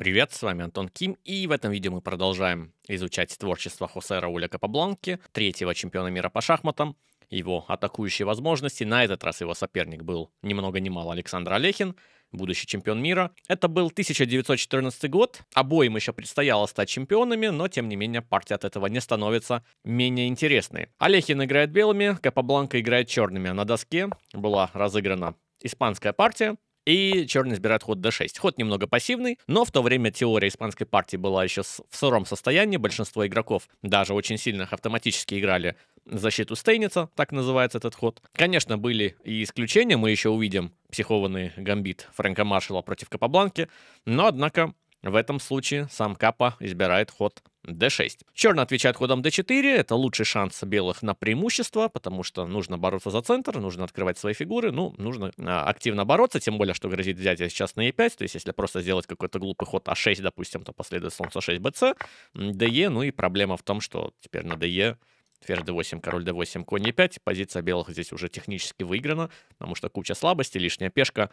Привет, с вами Антон Ким, и в этом видео мы продолжаем изучать творчество Хосе Рауля Капабланки, третьего чемпиона мира по шахматам, его атакующие возможности. На этот раз его соперник был ни много ни мало Александр Олехин, будущий чемпион мира. Это был 1914 год, обоим еще предстояло стать чемпионами, но тем не менее партия от этого не становится менее интересной. Олехин играет белыми, Капабланка играет черными. А на доске была разыграна испанская партия, и черный избирает ход d6. Ход немного пассивный, но в то время теория испанской партии была еще в сыром состоянии, большинство игроков, даже очень сильных, автоматически играли защиту Стейница, так называется этот ход. Конечно, были и исключения, мы еще увидим психованный гамбит Фрэнка Маршалла против Капабланки, но, однако, в этом случае сам Капа избирает ход d6. Черный отвечает ходом d4, это лучший шанс белых на преимущество, потому что нужно бороться за центр, нужно открывать свои фигуры, ну, нужно а, активно бороться, тем более, что грозит взятие сейчас на e5, то есть если просто сделать какой-то глупый ход а6, допустим, то последует солнце 6 bc, de, ну и проблема в том, что теперь на de ферзь d8, король d8, конь e5, позиция белых здесь уже технически выиграна, потому что куча слабостей, лишняя пешка,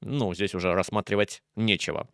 ну, здесь уже рассматривать нечего.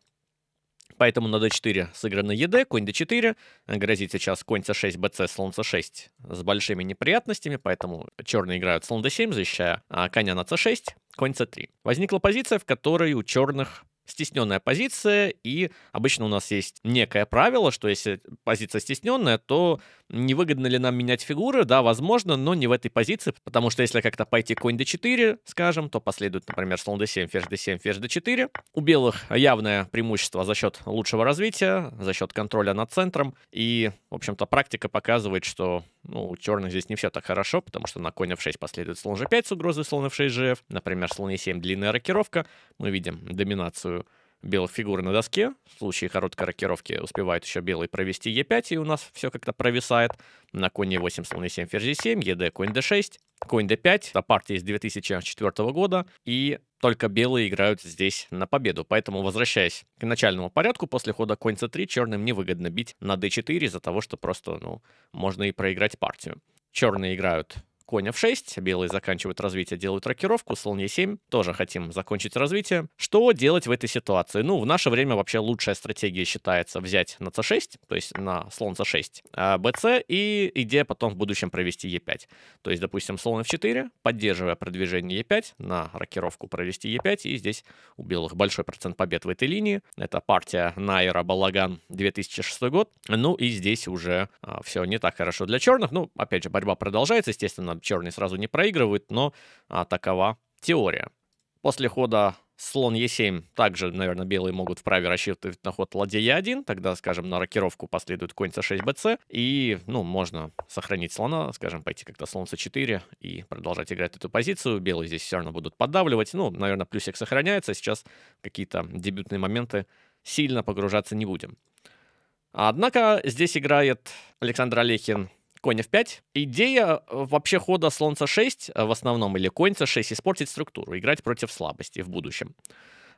Поэтому на d4 сыграно ЕД, e конь d4. Грозит сейчас конь c6, bc, слон c6 с большими неприятностями, поэтому черные играют слон d7, защищая а коня на c6, конь c3. Возникла позиция, в которой у черных стесненная позиция, и обычно у нас есть некое правило, что если позиция стесненная, то невыгодно ли нам менять фигуры? Да, возможно, но не в этой позиции, потому что если как-то пойти конь d4, скажем, то последует, например, слон d7, ферзь d7, ферзь d4. У белых явное преимущество за счет лучшего развития, за счет контроля над центром, и, в общем-то, практика показывает, что ну, у черных здесь не все так хорошо, потому что на коне в 6 последует слон g5 с угрозой слона в 6 gf. Например, слон e7 длинная рокировка. Мы видим доминацию белых фигур на доске. В случае короткой рокировки успевает еще белый провести e5, и у нас все как-то провисает. На коне e8, слон e7, ферзь e7, ед, конь d6, конь d5. Это партия из 2004 года. И только белые играют здесь на победу, поэтому, возвращаясь к начальному порядку, после хода конь c3 черным невыгодно бить на d4 из-за того, что просто, ну, можно и проиграть партию. Черные играют Коня в 6 белые заканчивают развитие, делают рокировку, Слоне e7, тоже хотим закончить развитие. Что делать в этой ситуации? Ну, в наше время вообще лучшая стратегия считается взять на c6, то есть на слон c6, а bc и идея потом в будущем провести e5. То есть, допустим, слон f4, поддерживая продвижение e5, на рокировку провести e5, и здесь у белых большой процент побед в этой линии. Это партия Найра Балаган 2006 год. Ну и здесь уже а, все не так хорошо для черных. Ну, опять же, борьба продолжается, естественно, Конечно, черный сразу не проигрывает, но а, такова теория. После хода слон Е7 также, наверное, белые могут вправе рассчитывать на ход ладья Е1, тогда, скажем, на рокировку последует конь С6 БЦ, и, ну, можно сохранить слона, скажем, пойти как-то слон С4 и продолжать играть эту позицию. Белые здесь все равно будут поддавливать, ну, наверное, плюсик сохраняется, сейчас какие-то дебютные моменты сильно погружаться не будем. Однако здесь играет Александр Олехин коне f5. Идея э, вообще хода слонца c6 э, в основном, или конь c6, испортить структуру, играть против слабости в будущем.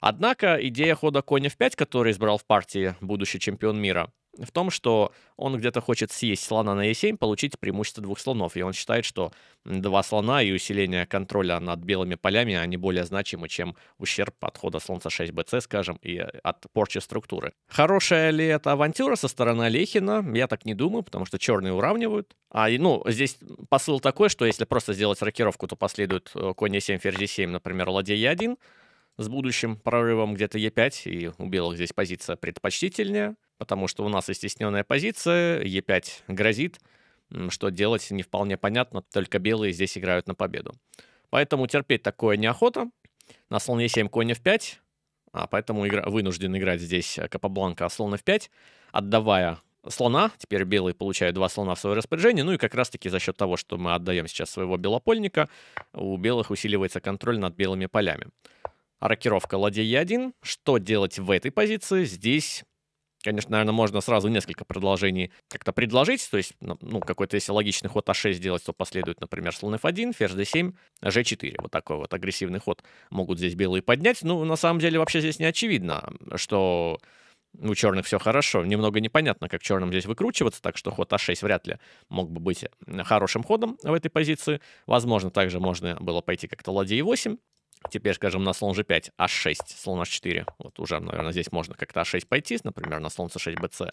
Однако идея хода конь f5, который избрал в партии будущий чемпион мира, в том, что он где-то хочет съесть слона на e7, получить преимущество двух слонов. И он считает, что два слона и усиление контроля над белыми полями, они более значимы, чем ущерб отхода слонца 6bc, скажем, и э, от порчи структуры. Хорошая ли это авантюра со стороны Олехина? Я так не думаю, потому что черные уравнивают. А, и, ну, здесь посыл такой, что если просто сделать рокировку, то последует э, конь e7, ферзь e7, например, ладья e1, с будущим прорывом где-то e 5 и у белых здесь позиция предпочтительнее потому что у нас истесненная позиция, Е5 грозит, что делать не вполне понятно, только белые здесь играют на победу. Поэтому терпеть такое неохота. На слон Е7, конь F5, а поэтому игра, вынужден играть здесь э, Капабланка, а слон F5, отдавая слона. Теперь белые получают два слона в свое распоряжение. Ну и как раз-таки за счет того, что мы отдаем сейчас своего белопольника, у белых усиливается контроль над белыми полями. А рокировка ладья Е1. Что делать в этой позиции? Здесь Конечно, наверное, можно сразу несколько предложений как-то предложить, то есть, ну, ну какой-то, если логичный ход А6 сделать, то последует, например, слон F1, ферзь D7, G4. Вот такой вот агрессивный ход могут здесь белые поднять. Ну, на самом деле, вообще здесь не очевидно, что у черных все хорошо. Немного непонятно, как черным здесь выкручиваться, так что ход А6 вряд ли мог бы быть хорошим ходом в этой позиции. Возможно, также можно было пойти как-то ладья E8, теперь, скажем, на слон g5, h6, слон h4. Вот уже, наверное, здесь можно как-то h6 пойти, например, на слон c6, bc.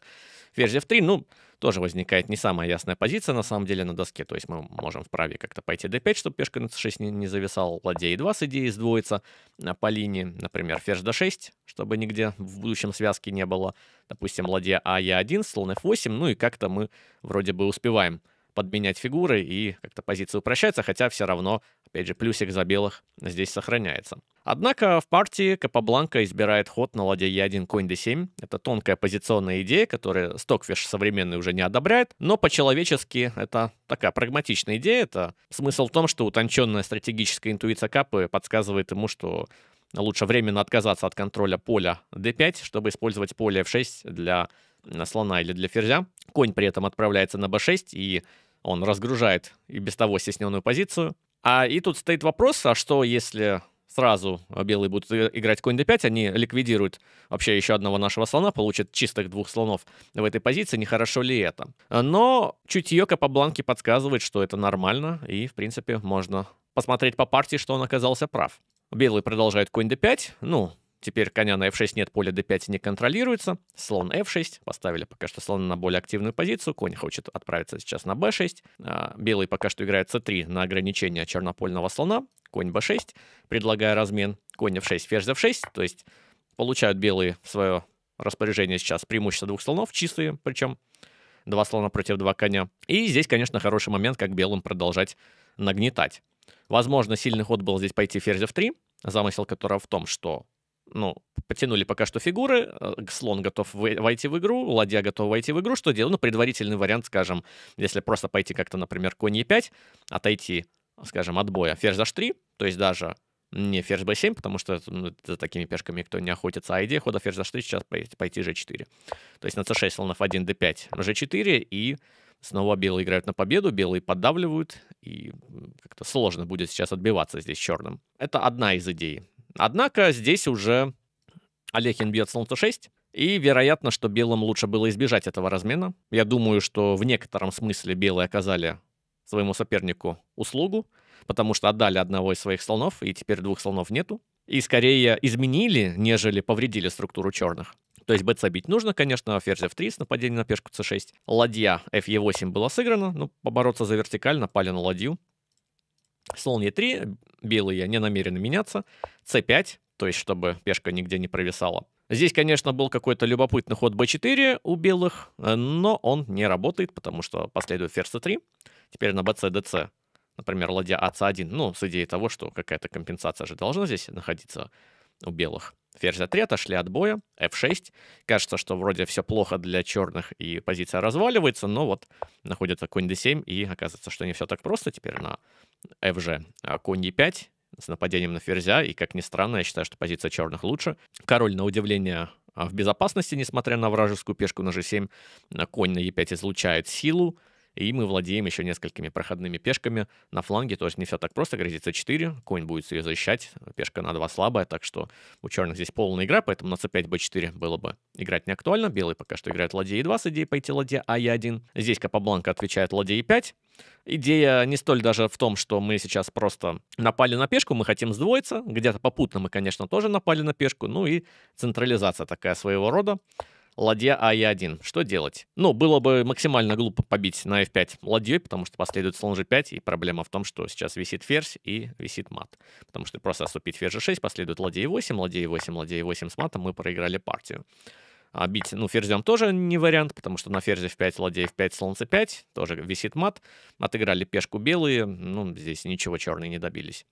Ферзь f3, ну, тоже возникает не самая ясная позиция, на самом деле, на доске. То есть мы можем вправе как-то пойти d5, чтобы пешка на c6 не, не зависала. Ладья e2 с идеей сдвоится а, по линии. Например, ферзь d6, чтобы нигде в будущем связки не было. Допустим, ладья а, e1, слон f8, ну и как-то мы вроде бы успеваем подменять фигуры и как-то позиция упрощается, хотя все равно, опять же, плюсик за белых здесь сохраняется. Однако в партии Капабланка избирает ход на ладья Е1 конь d7. Это тонкая позиционная идея, которую Стокфиш современный уже не одобряет, но по-человечески это такая прагматичная идея. Это смысл в том, что утонченная стратегическая интуиция Капы подсказывает ему, что лучше временно отказаться от контроля поля d5, чтобы использовать поле f6 для слона или для ферзя. Конь при этом отправляется на b6 и он разгружает и без того стесненную позицию. А и тут стоит вопрос, а что если сразу белые будут играть конь d5, они ликвидируют вообще еще одного нашего слона, получат чистых двух слонов в этой позиции, нехорошо ли это? Но чутье бланке подсказывает, что это нормально, и, в принципе, можно посмотреть по партии, что он оказался прав. Белые продолжают конь d5, ну, Теперь коня на f6 нет, поле d5 не контролируется. Слон f6, поставили пока что слона на более активную позицию. Конь хочет отправиться сейчас на b6. А, белый пока что играет c3 на ограничение чернопольного слона. Конь b6, предлагая размен. Конь f6, ферзь f6. То есть получают белые в свое распоряжение сейчас преимущество двух слонов, чистые причем. Два слона против два коня. И здесь, конечно, хороший момент, как белым продолжать нагнетать. Возможно, сильный ход был здесь пойти ферзь f3, замысел которого в том, что ну, потянули пока что фигуры, э, слон готов войти в игру, ладья готов войти в игру, что делать? Ну, предварительный вариант, скажем, если просто пойти как-то, например, конь e5, отойти, скажем, от боя ферзь h3, то есть даже не ферзь b7, потому что ну, за такими пешками кто не охотится, а идея хода ферзь h3 сейчас пойти g4. То есть на c6 слонов 1, d5, g4 и снова белые играют на победу, белые поддавливают, и как-то сложно будет сейчас отбиваться здесь черным. Это одна из идей Однако здесь уже Олехин бьет слон слонцу 6, и вероятно, что белым лучше было избежать этого размена. Я думаю, что в некотором смысле белые оказали своему сопернику услугу, потому что отдали одного из своих слонов, и теперь двух слонов нету. И скорее изменили, нежели повредили структуру черных. То есть бц бить нужно, конечно, а ферзь f3 с нападением на пешку c6. Ладья fe8 была сыграна, но ну, побороться за вертикаль напали на ладью. Слон Е3, белые не намерены меняться. С5, то есть чтобы пешка нигде не провисала. Здесь, конечно, был какой-то любопытный ход b4 у белых, э, но он не работает, потому что последует ферзь c3. Теперь на bc, dc, например, ладья ac1, а ну, с идеей того, что какая-то компенсация же должна здесь находиться у белых. Ферзь за 3 отошли от боя, F6. Кажется, что вроде все плохо для черных и позиция разваливается, но вот находится конь D7, и оказывается, что не все так просто теперь на FG. А конь E5 с нападением на ферзя, и, как ни странно, я считаю, что позиция черных лучше. Король, на удивление, а, в безопасности, несмотря на вражескую пешку на G7. Конь на E5 излучает силу, и мы владеем еще несколькими проходными пешками на фланге. То есть не все так просто. Грозится 4, конь будет ее защищать. Пешка на 2 слабая, так что у черных здесь полная игра, поэтому на c5, b4 было бы играть не актуально. Белый пока что играет ладья e2 с идеей пойти ладья а 1 Здесь Капабланка отвечает ладья e5. Идея не столь даже в том, что мы сейчас просто напали на пешку, мы хотим сдвоиться. Где-то попутно мы, конечно, тоже напали на пешку. Ну и централизация такая своего рода ладья а и 1 Что делать? Ну, было бы максимально глупо побить на f5 ладьей, потому что последует слон g5, и проблема в том, что сейчас висит ферзь и висит мат. Потому что просто отступить ферзь g6, последует ладья e8, ладья e8, ладья e8 с матом, мы проиграли партию. А бить, ну, ферзем тоже не вариант, потому что на ферзь f5, ладья f5, слон c5, тоже висит мат. Отыграли пешку белые, ну, здесь ничего черные не добились.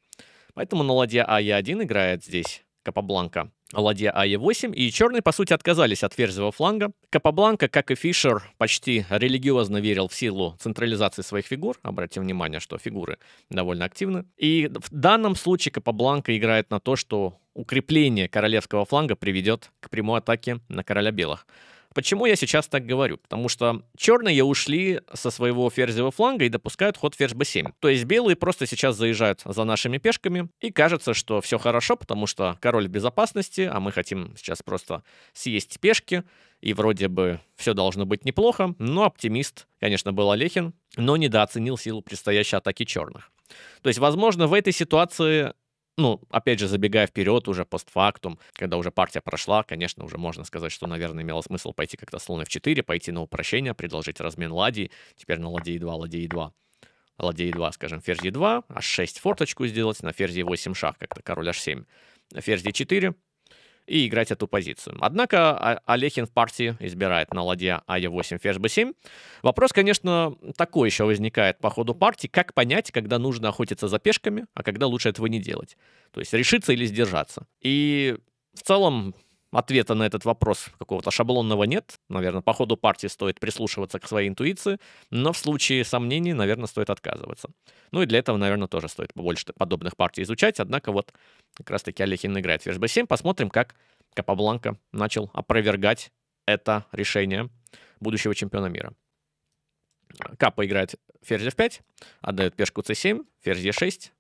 Поэтому на ладья а e1 играет здесь Капабланка ладья АЕ-8, и черные, по сути, отказались от ферзевого фланга. Капабланка, как и Фишер, почти религиозно верил в силу централизации своих фигур. Обратите внимание, что фигуры довольно активны. И в данном случае Капабланка играет на то, что укрепление королевского фланга приведет к прямой атаке на короля белых. Почему я сейчас так говорю? Потому что черные ушли со своего ферзевого фланга и допускают ход ферзь b7. То есть белые просто сейчас заезжают за нашими пешками, и кажется, что все хорошо, потому что король в безопасности, а мы хотим сейчас просто съесть пешки, и вроде бы все должно быть неплохо, но оптимист, конечно, был Олехин, но недооценил силу предстоящей атаки черных. То есть, возможно, в этой ситуации ну, опять же, забегая вперед уже постфактум, когда уже партия прошла, конечно, уже можно сказать, что, наверное, имело смысл пойти как-то слон f4, пойти на упрощение, предложить размен ладей, теперь на ладье e2, ладье e2 ладья 2 скажем, ферзь e2, h6 форточку сделать, на ферзь e8 шах, как-то король h7, на ферзь e4, и играть эту позицию. Однако а-, Олехин в партии избирает на ладья а 8 ферзь b7. Вопрос, конечно, такой еще возникает по ходу партии. Как понять, когда нужно охотиться за пешками, а когда лучше этого не делать? То есть решиться или сдержаться? И в целом Ответа на этот вопрос какого-то шаблонного нет. Наверное, по ходу партии стоит прислушиваться к своей интуиции, но в случае сомнений, наверное, стоит отказываться. Ну и для этого, наверное, тоже стоит побольше подобных партий изучать. Однако вот как раз-таки Олехин играет ферзь b7. Посмотрим, как Капабланка начал опровергать это решение будущего чемпиона мира. Капа играет ферзь f5, отдает пешку c7, ферзь e6,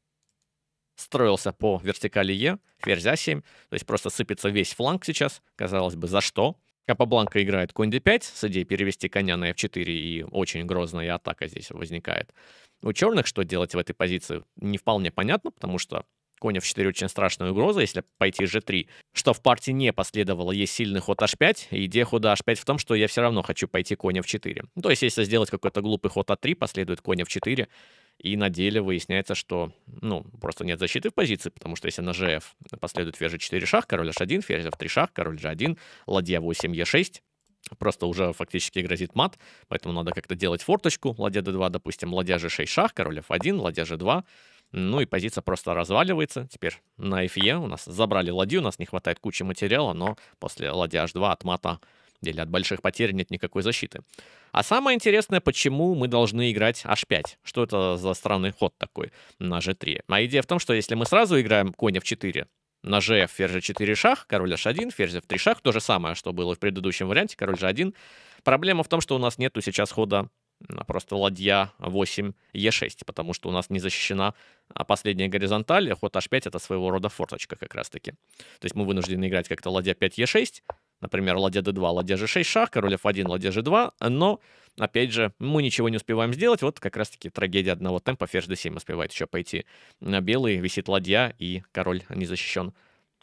строился по вертикали Е, ферзя 7, а то есть просто сыпется весь фланг сейчас, казалось бы, за что? А Капабланка играет конь d5, с идеей перевести коня на f4, и очень грозная атака здесь возникает. У черных что делать в этой позиции не вполне понятно, потому что конь f4 очень страшная угроза, если пойти g3, что в партии не последовало, есть сильный ход h5, и идея хода h5 в том, что я все равно хочу пойти конь f4. То есть если сделать какой-то глупый ход a3, а последует конь f4, и на деле выясняется, что, ну, просто нет защиты в позиции, потому что если на ЖФ последует ферзь 4 шах, король h1, ферзь f3 шах, король g1, ладья 8, e6, просто уже фактически грозит мат, поэтому надо как-то делать форточку, ладья d2, допустим, ладья g6 шах, король f1, ладья g2, ну и позиция просто разваливается. Теперь на FE у нас забрали ладью, у нас не хватает кучи материала, но после ладья h2 от мата деле от больших потерь нет никакой защиты. А самое интересное, почему мы должны играть h5. Что это за странный ход такой на g3? А идея в том, что если мы сразу играем коня в 4 на gf, ферзь g4 шах, король h1, ферзь f3 шах, то же самое, что было в предыдущем варианте, король g1. Проблема в том, что у нас нету сейчас хода просто ладья 8 e 6 потому что у нас не защищена а, последняя горизонталь, а ход H5 это своего рода форточка как раз таки. То есть мы вынуждены играть как-то ладья 5 e 6 Например, ладья d2, ладья g6, шах, король f1, ладья g2, но, опять же, мы ничего не успеваем сделать. Вот как раз-таки трагедия одного темпа, ферзь d7 успевает еще пойти. на Белый висит ладья, и король не защищен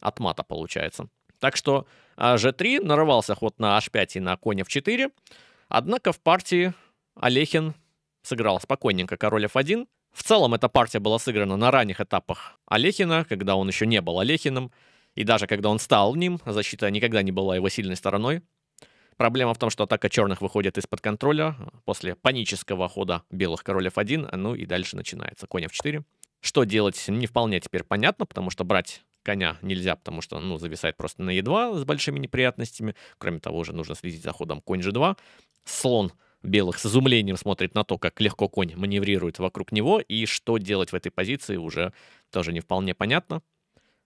от мата, получается. Так что g3 а, нарывался ход на h5 и на коня f4. Однако в партии Олехин сыграл спокойненько король f1. В целом эта партия была сыграна на ранних этапах Олехина, когда он еще не был Олехиным. И даже когда он стал ним, защита никогда не была его сильной стороной. Проблема в том, что атака черных выходит из-под контроля после панического хода белых королев f1, ну и дальше начинается коня в 4 Что делать, не вполне теперь понятно, потому что брать коня нельзя, потому что, ну, зависает просто на е 2 с большими неприятностями. Кроме того, уже нужно следить за ходом конь g2. Слон белых с изумлением смотрит на то, как легко конь маневрирует вокруг него, и что делать в этой позиции уже тоже не вполне понятно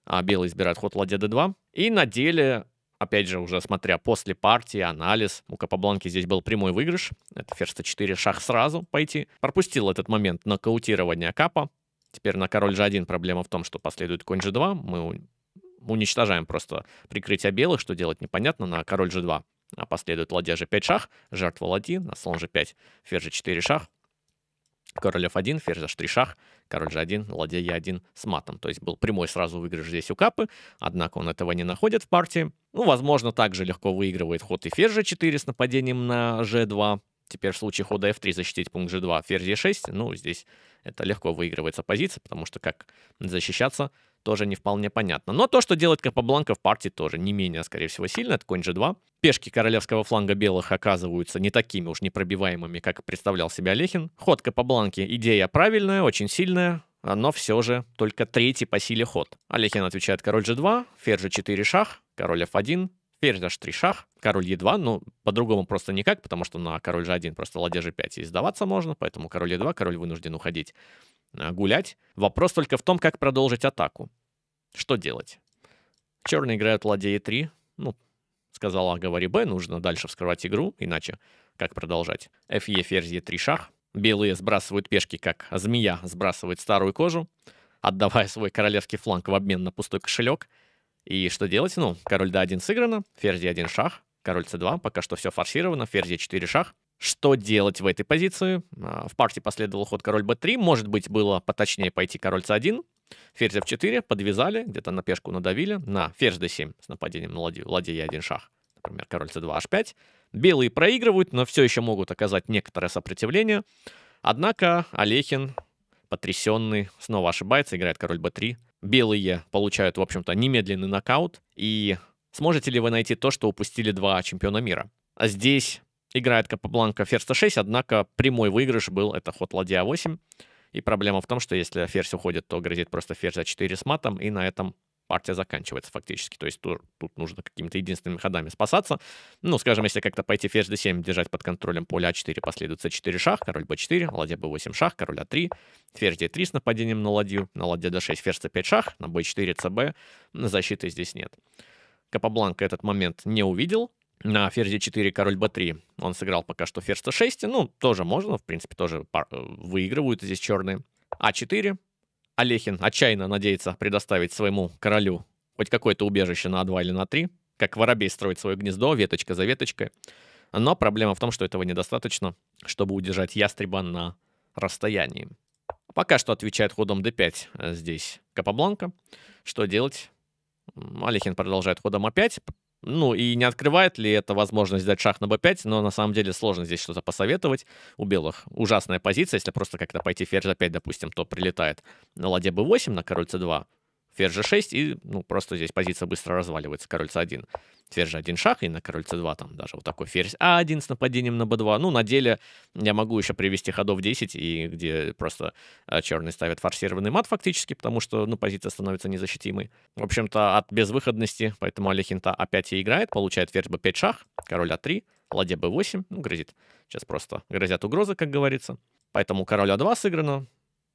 а белый избирает ход ладья d2. И на деле, опять же, уже смотря после партии, анализ, у Капабланки здесь был прямой выигрыш, это ферзь c4, шах сразу пойти. Пропустил этот момент на каутирование капа. Теперь на король g1 проблема в том, что последует конь g2, мы уничтожаем просто прикрытие белых, что делать непонятно, на король g2. А последует ладья g5 шах, жертва ладьи, на слон g5, ферзь g4 шах король f1, ферзь h3 шах, король g1, ладья e1 с матом. То есть был прямой сразу выигрыш здесь у Капы, однако он этого не находит в партии. Ну, возможно, также легко выигрывает ход и ферзь g4 с нападением на g2. Теперь в случае хода f3 защитить пункт g2, ферзь e6. Ну, здесь это легко выигрывается позиция, потому что как защищаться тоже не вполне понятно. Но то, что делает Капабланка в партии, тоже не менее, скорее всего, сильно. Это конь g2. Пешки королевского фланга белых оказываются не такими уж непробиваемыми, как представлял себя Лехин. Ход Капабланки идея правильная, очень сильная, но все же только третий по силе ход. Олехин а отвечает король g2, ферзь g4 шах, король f1, ферзь h3 шах, король e2, ну, по-другому просто никак, потому что на король g1 просто ладья g5 и сдаваться можно, поэтому король e2, король вынужден уходить а, гулять. Вопрос только в том, как продолжить атаку. Что делать? Черные играют ладья e3. Ну, сказала говори Б, нужно дальше вскрывать игру, иначе как продолжать? Фе, ферзь e3, шах. Белые сбрасывают пешки, как змея сбрасывает старую кожу, отдавая свой королевский фланг в обмен на пустой кошелек. И что делать? Ну, король d1 сыграно, ферзь d1 шах, король c2, пока что все форсировано, ферзь e4 шах. Что делать в этой позиции? А, в партии последовал ход король b3. Может быть, было поточнее пойти король c1. Ферзь f4 подвязали, где-то на пешку надавили. На ферзь d7 с нападением на ладью. Ладья e1 шах. Например, король c2, h5. Белые проигрывают, но все еще могут оказать некоторое сопротивление. Однако Олехин, потрясенный, снова ошибается, играет король b3. Белые получают, в общем-то, немедленный нокаут. И сможете ли вы найти то, что упустили два чемпиона мира? А Здесь Играет Капабланка ферзь c6, однако прямой выигрыш был, это ход ладья 8. А и проблема в том, что если ферзь уходит, то грозит просто ферзь а4 с матом, и на этом партия заканчивается фактически. То есть тут, тут нужно какими-то единственными ходами спасаться. Ну, скажем, если как-то пойти ферзь d7, держать под контролем поле а4, последует c4 шах, король b4, ладья b8 шах, король а3, ферзь d3 с нападением на ладью, на ладья d6 ферзь c5 шах, на b4 cb, защиты здесь нет. Капабланка этот момент не увидел, на ферзь 4 король b3 он сыграл пока что ферзь c6. Ну, тоже можно, в принципе, тоже э, выигрывают здесь черные. А4. Олехин отчаянно надеется предоставить своему королю хоть какое-то убежище на А2 или на 3 как воробей строит свое гнездо, веточка за веточкой. Но проблема в том, что этого недостаточно, чтобы удержать ястреба на расстоянии. А пока что отвечает ходом d5 э, здесь Капабланка. Что делать? Алихин продолжает ходом a а 5 ну, и не открывает ли это возможность дать шах на b5, но на самом деле сложно здесь что-то посоветовать. У белых ужасная позиция, если просто как-то пойти ферзь за 5, допустим, то прилетает на ладья b8, на король c2, ферзь же 6 и ну, просто здесь позиция быстро разваливается, король c1. Ферзь g1 шах, и на король c2 там даже вот такой ферзь а 1 с нападением на b2. Ну, на деле я могу еще привести ходов 10, и где просто э, черные ставят форсированный мат фактически, потому что, ну, позиция становится незащитимой. В общем-то, от безвыходности, поэтому Алехинта опять и играет, получает ферзь b5 шах, король a3, а ладья b8, ну, грозит. Сейчас просто грозят угрозы, как говорится. Поэтому король а2 сыграно,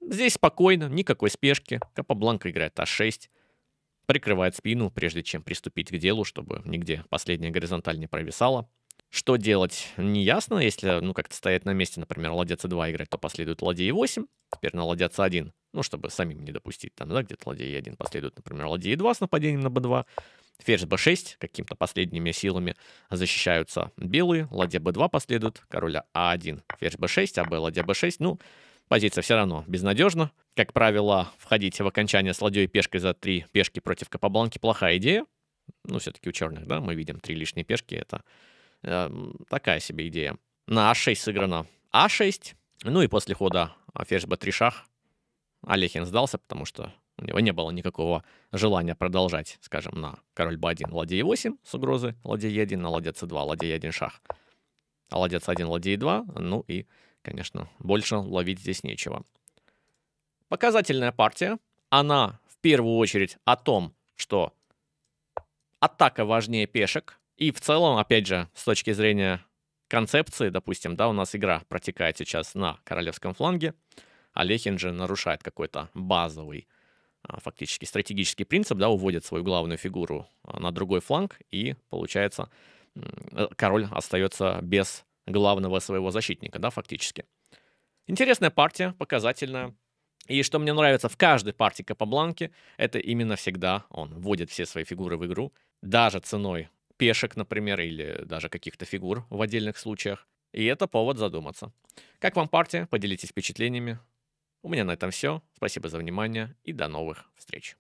Здесь спокойно, никакой спешки. Капабланка играет А6. Прикрывает спину, прежде чем приступить к делу, чтобы нигде последняя горизонталь не провисала. Что делать, не ясно. Если, ну, как-то стоять на месте, например, ладья c2 играть, то последует ладья e8. Теперь на ладья c1, ну, чтобы самим не допустить там, да, где-то ладья e1 последует, например, ладья e2 с нападением на b2. Ферзь b6 каким-то последними силами защищаются белые. Ладья b2 последует, короля a1, а ферзь b6, а b ладья b6. Ну, Позиция все равно безнадежна. Как правило, входить в окончание с ладьей пешкой за три пешки против Капабланки плохая идея. Ну, все-таки у черных, да, мы видим три лишние пешки. Это э, такая себе идея. На А6 сыграно А6. Ну и после хода ферзь Б3 шах Олехин сдался, потому что у него не было никакого желания продолжать, скажем, на король б 1 ладья е 8 с угрозы ладья е 1 на ладья с 2 ладья е 1 шах, а ладья с 1 ладья е 2 ну и Конечно, больше ловить здесь нечего. Показательная партия. Она в первую очередь о том, что атака важнее пешек. И в целом, опять же, с точки зрения концепции, допустим, да, у нас игра протекает сейчас на королевском фланге. Олехин же нарушает какой-то базовый а, фактически стратегический принцип, да, уводит свою главную фигуру а, на другой фланг, и получается э, король остается без главного своего защитника, да, фактически. Интересная партия, показательная. И что мне нравится в каждой партии Капабланки, это именно всегда он вводит все свои фигуры в игру, даже ценой пешек, например, или даже каких-то фигур в отдельных случаях. И это повод задуматься. Как вам партия? Поделитесь впечатлениями. У меня на этом все. Спасибо за внимание и до новых встреч.